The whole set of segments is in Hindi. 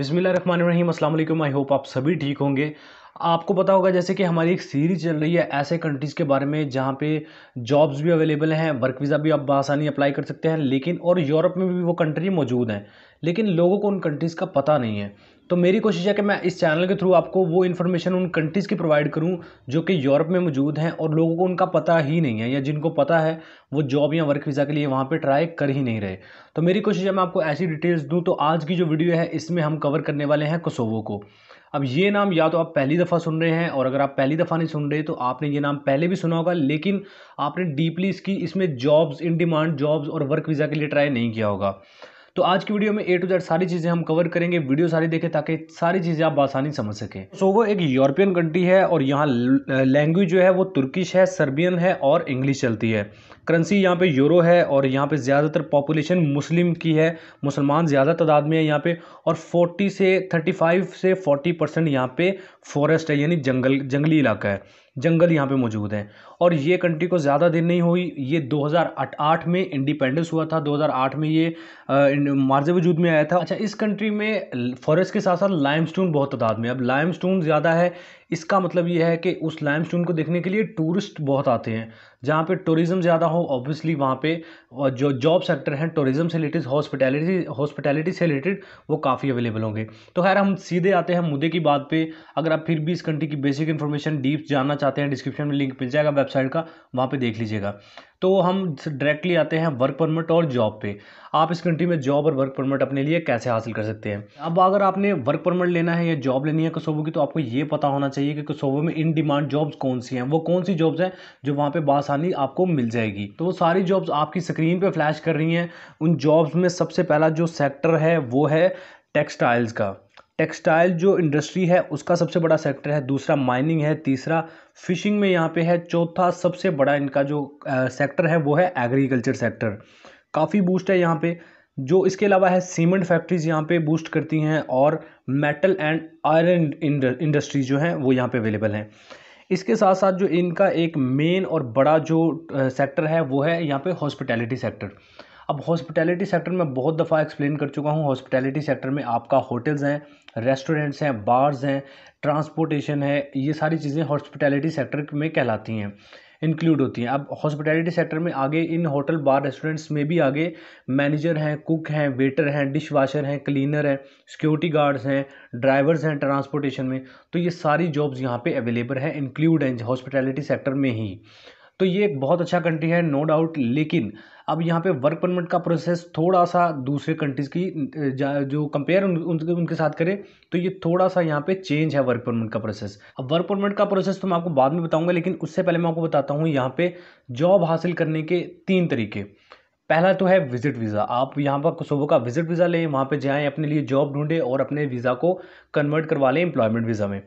अस्सलाम वालेकुम आई होप आप सभी ठीक होंगे आपको पता होगा जैसे कि हमारी एक सीरीज चल रही है ऐसे कंट्रीज़ के बारे में जहाँ पे जॉब्स भी अवेलेबल हैं वर्क वीज़ा भी आप आसानी अप्लाई कर सकते हैं लेकिन और यूरोप में भी वो कंट्री मौजूद हैं लेकिन लोगों को उन कंट्रीज़ का पता नहीं है तो मेरी कोशिश है कि मैं इस चैनल के थ्रू आपको वो इन्फॉर्मेशन उन कंट्रीज़ की प्रोवाइड करूँ जो कि यूरोप में मौजूद हैं और लोगों को उनका पता ही नहीं है या जिनको पता है वो जॉब या वर्क वीज़ा के लिए वहाँ पर ट्राई कर ही नहीं रहे तो मेरी कोशिश है मैं आपको ऐसी डिटेल्स दूँ तो आज की जो वीडियो है इसमें हम कवर करने वाले हैं कोसोवो को अब ये नाम या तो आप पहली दफ़ा सुन रहे हैं और अगर आप पहली दफ़ा नहीं सुन रहे तो आपने ये नाम पहले भी सुना होगा लेकिन आपने डीपली इसकी इसमें जॉब्स इन डिमांड जॉब्स और वर्क वीज़ा के लिए ट्राई नहीं किया होगा तो आज की वीडियो में ए टू जेड सारी चीज़ें हम कवर करेंगे वीडियो सारी देखें ताकि सारी चीज़ें आप आसानी समझ सकें वो एक यूरोपियन कंट्री है और यहाँ लैंग्वेज जो है वो तुर्किश है सर्बियन है और इंग्लिश चलती है करेंसी यहाँ पे यूरो है और यहाँ पे ज़्यादातर पॉपुलेशन मुस्लिम की है मुसलमान ज़्यादा तादाद में है यहाँ पे और 40 से 35 से 40 परसेंट यहाँ पे फॉरेस्ट है यानी जंगल जंगली इलाका है जंगल यहाँ पे मौजूद हैं और ये कंट्री को ज़्यादा दिन नहीं हुई ये 2008 में इंडिपेंडेंस हुआ था 2008 में ये मार्ज वजूद में आया था अच्छा इस कंट्री में फॉरेस्ट के साथ साथ लाइमस्टोन बहुत तादाद में अब लाइमस्टोन ज़्यादा है इसका मतलब ये है कि उस लाइम स्टोन को देखने के लिए टूरिस्ट बहुत आते हैं जहाँ पे टूरिज़्म ज़्यादा हो ऑब्वियसली वहाँ पे जो जॉब सेक्टर हैं टूरिज़्म से रिलेटेड हॉस्पिटैलिटी हॉस्पिटैलिटी से रिलेटेड वो काफ़ी अवेलेबल होंगे तो खैर हम सीधे आते हैं मुद्दे की बात पे अगर आप फिर भी इस कंट्री की बेसिक इन्फॉर्मेशन डीप जानना चाहते हैं डिस्क्रिप्शन में लिंक मिल जाएगा वेबसाइट का वहाँ पर देख लीजिएगा तो हम डायरेक्टली आते हैं वर्क परमिट और जॉब पे आप इस कंट्री में जॉब और वर्क परमिट अपने लिए कैसे हासिल कर सकते हैं अब अगर आपने वर्क परमिट लेना है या जॉब लेनी है कसोबो की तो आपको ये पता होना चाहिए कि कसोबो में इन डिमांड जॉब्स कौन सी हैं वो कौन सी जॉब्स हैं जो वहाँ पर बासानी आपको मिल जाएगी तो वो सारी जॉब्स आपकी स्क्रीन पर फ्लैश कर रही हैं उन जॉब्स में सबसे पहला जो सेक्टर है वो है टेक्सटाइल्स का टेक्सटाइल जो इंडस्ट्री है उसका सबसे बड़ा सेक्टर है दूसरा माइनिंग है तीसरा फिशिंग में यहाँ पे है चौथा सबसे बड़ा इनका जो सेक्टर है वो है एग्रीकल्चर सेक्टर काफ़ी बूस्ट है यहाँ पे जो इसके अलावा है सीमेंट फैक्ट्रीज यहाँ पे बूस्ट करती हैं और मेटल एंड आयरन इंडस्ट्री जो हैं वो यहाँ पर अवेलेबल हैं इसके साथ साथ जो इनका एक मेन और बड़ा जो सेक्टर है वो है यहाँ पर हॉस्पिटैलिटी सेक्टर अब हॉस्पिटैलिटी सेक्टर में बहुत दफ़ा एक्सप्लेन कर चुका हूँ हॉस्पिटैलिटी सेक्टर में आपका होटल्स हैं रेस्टोरेंट्स हैं बार्स हैं ट्रांसपोर्टेशन है ये सारी चीज़ें हॉस्पिटैलिटी सेक्टर में कहलाती हैं इंक्लूड होती हैं अब हॉस्पिटैलिटी सेक्टर में आगे इन होटल बार रेस्टोरेंट्स में भी आगे मैनेजर हैं कुक हैं वेटर हैं डिश वाशर हैं क्लीनर हैं सिक्योरिटी गार्ड्स हैं ड्राइवर्स हैं ट्रांसपोर्टेशन में तो ये सारी जॉब्स यहाँ पे अवेलेबल हैं इंक्लूड हैं हॉस्पिटैलिटी सेक्टर में ही तो ये एक बहुत अच्छा कंट्री है नो डाउट लेकिन अब यहाँ पे वर्क परमिट का प्रोसेस थोड़ा सा दूसरे कंट्रीज़ की जो कंपेयर उन, उनके उनके साथ करें तो ये थोड़ा सा यहाँ पे चेंज है वर्क परमिट का प्रोसेस अब वर्क परमिट का प्रोसेस तो मैं आपको बाद में बताऊँगा लेकिन उससे पहले मैं आपको बताता हूँ यहाँ पे जॉब हासिल करने के तीन तरीके पहला तो है विजिट वीज़ा आप यहाँ पर सुबह का विजिट वीज़ा लें वहाँ पर जाएँ अपने लिए जॉब ढूंढें और अपने वीज़ा को कन्वर्ट करवा लें एम्प्लॉयमेंट वीज़ा में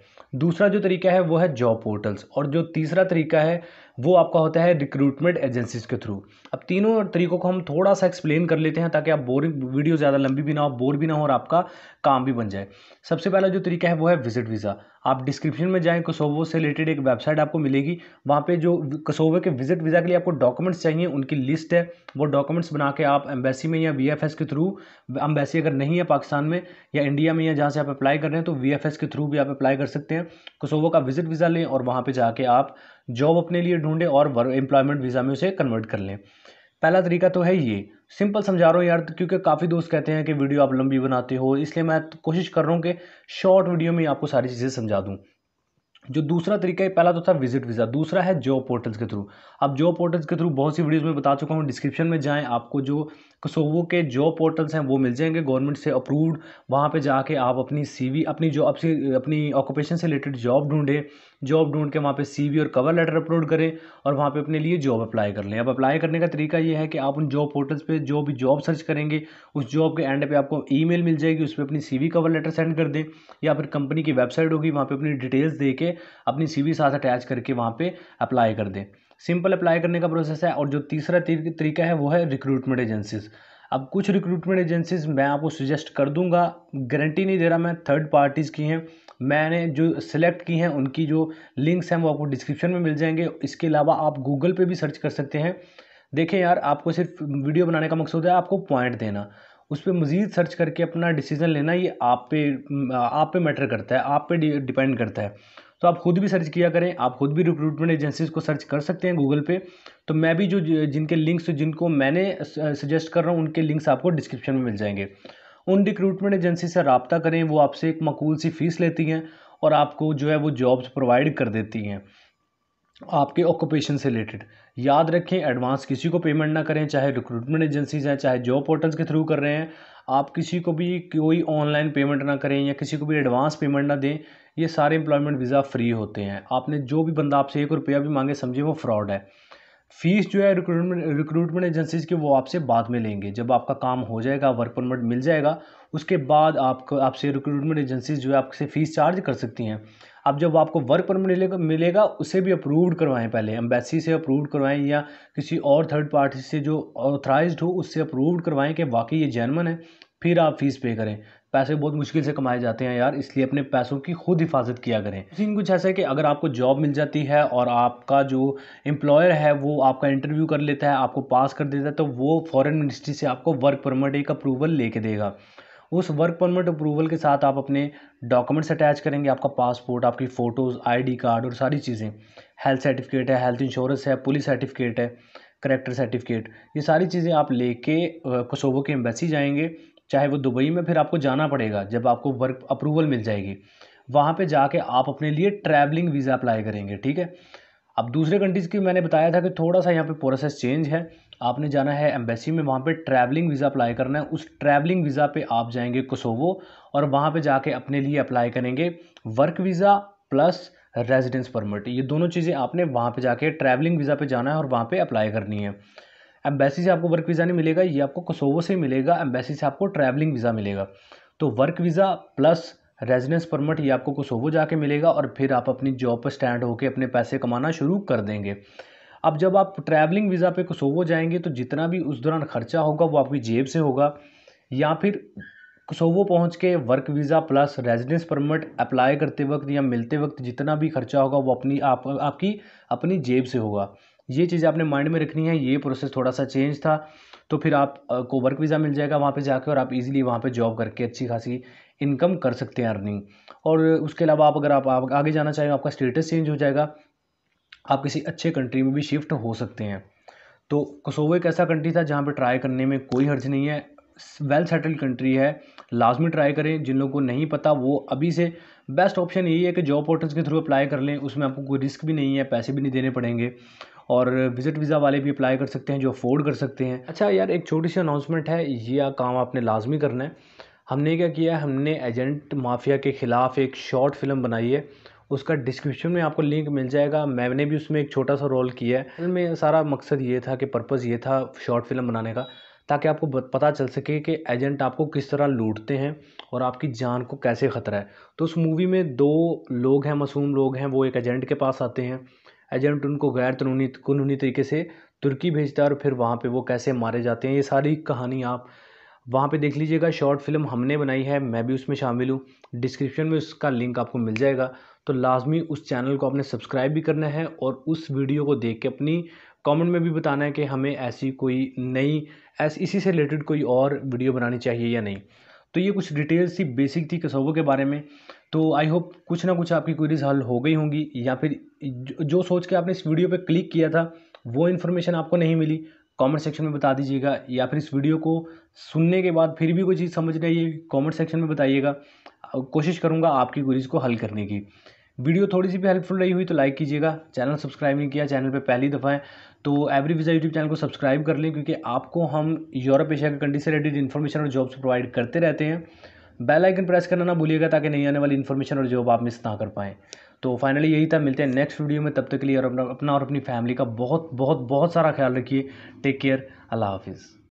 दूसरा जो तरीका है वो है जॉब पोर्टल्स और जो तीसरा तरीका है वो आपका होता है रिक्रूटमेंट एजेंसीज के थ्रू अब तीनों तरीकों को हम थोड़ा सा एक्सप्लेन कर लेते हैं ताकि आप बोरिंग वीडियो ज़्यादा लंबी भी ना हो बोर भी ना हो और आपका काम भी बन जाए सबसे पहला जो तरीका है वो है विजिट वीज़ा आप डिस्क्रिप्शन में जाएँ कसोवो से रिलेटेड एक वेबसाइट आपको मिलेगी वहाँ पर जो कसोवो के विजिट वीज़ा के लिए आपको डॉक्यूमेंट्स चाहिए उनकी लिस्ट है वो डॉक्यूमेंट्स बना के आप एम्बेसी में या वी के थ्रू एम्बेसी अगर नहीं है पाकिस्तान में या इंडिया में या जहाँ से आप अप्लाई कर रहे हैं तो वी के थ्रू भी आप अप्लाई कर सकते हैं कसोवो का विजिट वीज़ा लें और वहाँ पर जाके आप जॉब अपने लिए ढूंढें और एम्प्लॉयमेंट वीज़ा में उसे कन्वर्ट कर लें पहला तरीका तो है ये सिंपल समझा रहा हूँ यार क्योंकि काफ़ी दोस्त कहते हैं कि वीडियो आप लंबी बनाते हो इसलिए मैं तो कोशिश कर रहा हूँ कि शॉर्ट वीडियो में आपको सारी चीज़ें समझा दूँ जो दूसरा तरीका है पहला तो था विजिट वीज़ा दूसरा है जॉब पोर्टल्स के थ्रू अब जॉब पोर्टल्स के थ्रू बहुत सी वीडियोस में बता चुका हूँ डिस्क्रिप्शन में जाएं आपको जो कसोवो के जॉब पोर्टल्स हैं वो मिल जाएंगे गवर्नमेंट से अप्रूव्ड वहाँ पे जाके आप अपनी सीवी अपनी जो अपनी ऑक्यूपेशन से रिलेटेड जॉब ढूंढें जॉब ढूंढ के वहाँ पे सीवी और कवर लेटर अपलोड करें और वहाँ पे अपने लिए जॉब अप्लाई कर लें अब अप्लाई करने का तरीका ये है कि आप उन जॉब पोर्टल्स पे जो भी जॉब सर्च करेंगे उस जॉब के एंड पे आपको ईमेल मिल जाएगी उस पर अपनी सीवी कवर लेटर सेंड कर दें या फिर कंपनी की वेबसाइट होगी वहाँ पर अपनी डिटेल्स दे के अपनी सी साथ अटैच करके वहाँ पर अप्लाई कर दें सिंपल अप्लाई करने का प्रोसेस है और जो तीसरा तरीका है वो है रिक्रूटमेंट एजेंसीज़ अब कुछ रिक्रूटमेंट एजेंसीज मैं आपको सजेस्ट कर दूंगा गारंटी नहीं दे रहा मैं थर्ड पार्टीज़ की हैं मैंने जो सेलेक्ट की हैं उनकी जो लिंक्स हैं वो आपको डिस्क्रिप्शन में मिल जाएंगे इसके अलावा आप गूगल पे भी सर्च कर सकते हैं देखें यार आपको सिर्फ वीडियो बनाने का मकसद है आपको पॉइंट देना उस पर मज़ीद सर्च करके अपना डिसीज़न लेना ये आप पे आप पे मैटर करता है आप पे डिपेंड करता है तो आप खुद भी सर्च किया करें आप खुद भी रिक्रूटमेंट एजेंसीज़ को सर्च कर सकते हैं गूगल पे तो मैं भी जो जिनके लिंक्स जिनको मैंने सजेस्ट कर रहा हूँ उनके लिंक्स आपको डिस्क्रिप्शन में मिल जाएंगे उन रिक्रूटमेंट एजेंसी से रबता करें वो आपसे एक मकूल सी फ़ीस लेती हैं और आपको जो है वो जॉब्स प्रोवाइड कर देती हैं आपके ऑक्यूपेशन से रिलेटेड याद रखें एडवांस किसी को पेमेंट ना करें चाहे रिक्रूटमेंट एजेंसीज हैं चाहे जॉब पोर्टल्स के थ्रू कर रहे हैं आप किसी को भी कोई ऑनलाइन पेमेंट ना करें या किसी को भी एडवांस पेमेंट ना दें ये सारे एम्प्लॉयमेंट वीज़ा फ्री होते हैं आपने जो भी बंदा आपसे एक रुपया भी मांगे समझे वो फ्रॉड है फीस जो है रिक्रूटमेंट रिक्रूटमेंट एजेंसीज की वो आपसे बाद में लेंगे जब आपका काम हो जाएगा वर्क परमिट मिल जाएगा उसके बाद आपको आपसे रिक्रूटमेंट एजेंसीज जो है आपसे फ़ीस चार्ज कर सकती हैं अब जब आपको वर्क परमिट मिलेगा मिलेगा उसे भी अप्रूव्ड करवाएं पहले एम्बेसी से अप्रूव्ड करवाएं या किसी और थर्ड पार्टी से जो ऑथराइज हो उससे अप्रूव्ड करवाएं कि वाकई ये जैनमन है फिर आप फीस पे करें पैसे बहुत मुश्किल से कमाए जाते हैं यार इसलिए अपने पैसों की खुद हिफाजत किया करें सीन कुछ ऐसा है कि अगर आपको जॉब मिल जाती है और आपका जो एम्प्लॉयर है वो आपका इंटरव्यू कर लेता है आपको पास कर देता है तो वो फॉरेन मिनिस्ट्री से आपको वर्क परमिट एक अप्रूवल लेके देगा उस वर्क परमिट अप्रूवल के साथ आप अपने डॉक्यूमेंट्स अटैच करेंगे आपका पासपोर्ट आपकी फ़ोटोज़ आईडी कार्ड और सारी चीज़ें हेल्थ सर्टिफिकेट है हेल्थ इंश्योरेंस है पुलिस सर्टिफिकेट है करेक्टर सर्टिफिकेट ये सारी चीज़ें आप लेके कसोबो के एम्बेसी जाएंगे चाहे वो दुबई में फिर आपको जाना पड़ेगा जब आपको वर्क अप्रूवल मिल जाएगी वहाँ पे जाके आप अपने लिए ट्रैवलिंग वीज़ा अप्लाई करेंगे ठीक है अब दूसरे कंट्रीज़ की मैंने बताया था कि थोड़ा सा यहाँ पे प्रोसेस चेंज है आपने जाना है एम्बेसी में वहाँ पे ट्रैवलिंग वीज़ा अप्लाई करना है उस ट्रैवलिंग वीज़ा पे आप जाएंगे कोसोवो और वहाँ पे जाके अपने लिए अप्लाई करेंगे work visa plus residence permit ये दोनों चीज़ें आपने वहाँ पर जाके ट्रैवलिंग वीज़ा पे जाना है और वहाँ पर अप्लाई करनी है एम्बेसी से आपको वर्क वीज़ा नहीं मिलेगा ये आपको कसोवो से मिलेगा एम्बेसी से आपको ट्रैवलिंग वीज़ा मिलेगा तो work visa plus residence permit ये आपको कोसोवो जाके मिलेगा और फिर आप अपनी जॉब पर स्टैंड होकर अपने पैसे कमाना शुरू कर देंगे अब जब आप ट्रैवलिंग वीज़ा पे कोसोवो जाएंगे तो जितना भी उस दौरान खर्चा होगा वो आपकी जेब से होगा या फिर कसोवो पहुंच के work visa plus residence permit apply करते वक्त या मिलते वक्त जितना भी खर्चा होगा वो अपनी आप आपकी अपनी जेब से होगा ये चीज़ें आपने माइंड में रखनी है ये प्रोसेस थोड़ा सा चेंज था तो फिर आप को वर्क वीज़ा मिल जाएगा वहाँ पे जाकर और आप इजीली वहाँ पे जॉब करके अच्छी खासी इनकम कर सकते हैं अर्निंग और उसके अलावा आप अगर आप, आप आगे जाना चाहें आपका स्टेटस चेंज हो जाएगा आप किसी अच्छे कंट्री में भी शिफ्ट हो सकते हैं तो कसोवो एक ऐसा कंट्री था जहाँ पर ट्राई करने में कोई हर्ज नहीं है वेल सेटल्ड कंट्री है लाजमी ट्राई करें जिन लोगों को नहीं पता वो अभी से बेस्ट ऑप्शन यही है कि जॉब पोर्टल्स के थ्रू अप्लाई कर लें उसमें आपको कोई रिस्क भी नहीं है पैसे भी नहीं देने पड़ेंगे और विजिट वीज़ा वाले भी अप्लाई कर सकते हैं जो अफोर्ड कर सकते हैं अच्छा यार एक छोटी सी अनाउंसमेंट है ये काम आपने लाजमी करना है हमने क्या किया है हमने एजेंट माफिया के ख़िलाफ़ एक शॉर्ट फिल्म बनाई है उसका डिस्क्रिप्शन में आपको लिंक मिल जाएगा मैंने भी उसमें एक छोटा सा रोल किया है में सारा मकसद ये था कि पर्पज़ ये था शॉर्ट फिल्म बनाने का ताकि आपको पता चल सके कि एजेंट आपको किस तरह लूटते हैं और आपकी जान को कैसे ख़तरा है तो उस मूवी में दो लोग हैं मासूम लोग हैं वो एक एजेंट के पास आते हैं एजेंट उनको गैर कानूनी कानूनी तरीके से तुर्की भेजता है और फिर वहाँ पे वो कैसे मारे जाते हैं ये सारी कहानी आप वहाँ पे देख लीजिएगा शॉर्ट फिल्म हमने बनाई है मैं भी उसमें शामिल हूँ डिस्क्रिप्शन में उसका लिंक आपको मिल जाएगा तो लाजमी उस चैनल को आपने सब्सक्राइब भी करना है और उस वीडियो को देख के अपनी कमेंट में भी बताना है कि हमें ऐसी कोई नई ऐसी इसी से रिलेटेड कोई और वीडियो बनानी चाहिए या नहीं तो ये कुछ डिटेल्स थी बेसिक थी कसौबों के बारे में तो आई होप कुछ ना कुछ आपकी क्वेरीज़ हल हो गई होंगी या फिर जो सोच के आपने इस वीडियो पे क्लिक किया था वो इन्फॉर्मेशन आपको नहीं मिली कमेंट सेक्शन में बता दीजिएगा या फिर इस वीडियो को सुनने के बाद फिर भी कोई चीज़ समझ नहीं आई कमेंट सेक्शन में बताइएगा कोशिश करूँगा आपकी क्वेरीज़ को हल करने की वीडियो थोड़ी सी भी हेल्पफुल रही हुई तो लाइक कीजिएगा चैनल सब्सक्राइब नहीं किया चैनल पे पहली दफ़ा है तो एवरी वीज़ा यूट्यूब चैनल को सब्सक्राइब कर लें क्योंकि आपको हम यूरोप एशिया के कंट्री से रिलेटेड इन्फॉर्मेशन और जॉब्स प्रोवाइड करते रहते हैं बेल आइकन प्रेस करना ना भूलिएगा ताकि नई आने वाली इन्फॉर्मेशन और जॉब आप मिस ना कर पाएँ तो फाइनली यही था मिलते हैं नेक्स्ट वीडियो में तब तक के लिए और अपना अपना और अपनी फैमिली का बहुत बहुत बहुत सारा ख्याल रखिए टेक केयर अल्लाह हाफिज़